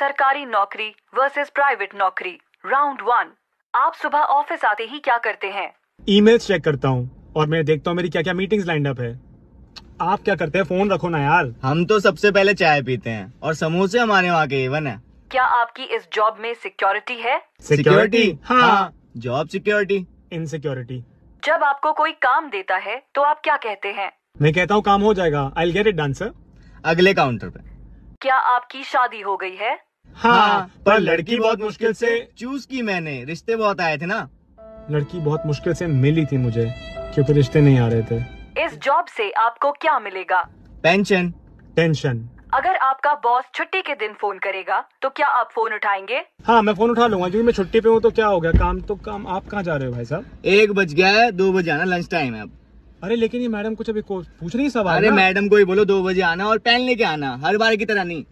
सरकारी नौकरी versus private नौकरी राउंड वन आप सुबह ऑफिस आते ही क्या करते हैं ईमेल चेक करता हूँ और मैं देखता हूँ मेरी क्या क्या मीटिंग्स लाइन अप है आप क्या करते हैं फोन रखो ना यार हम तो सबसे पहले चाय पीते हैं और समोसे हमारे वहाँ के इवन है क्या आपकी इस जॉब में सिक्योरिटी है सिक्योरिटी हाँ, जॉब सिक्योरिटी इनसिक्योरिटी जब आपको कोई काम देता है तो आप क्या कहते हैं मैं कहता हूँ काम हो जाएगा आई गेट इट डांसर अगले काउंटर पे क्या आपकी शादी हो गई है हाँ, हाँ पर लड़की बहुत मुश्किल से चूज की मैंने रिश्ते बहुत आए थे ना लड़की बहुत मुश्किल से मिली थी मुझे क्योंकि रिश्ते नहीं आ रहे थे इस जॉब से आपको क्या मिलेगा पेंशन टेंशन अगर आपका बॉस छुट्टी के दिन फोन करेगा तो क्या आप फोन उठाएंगे हाँ मैं फोन उठा लूंगा क्योंकि मैं छुट्टी पे हूँ तो क्या हो गया काम तो काम आप कहाँ जा रहे हो भाई साहब एक बज गया है दो बजे आना लंच टाइम है अब अरे लेकिन ये मैडम कुछ अभी पूछ रही सवाल अरे मैडम को ही बोलो दो बजे आना और पहन लेके आना हर बार की तरह नहीं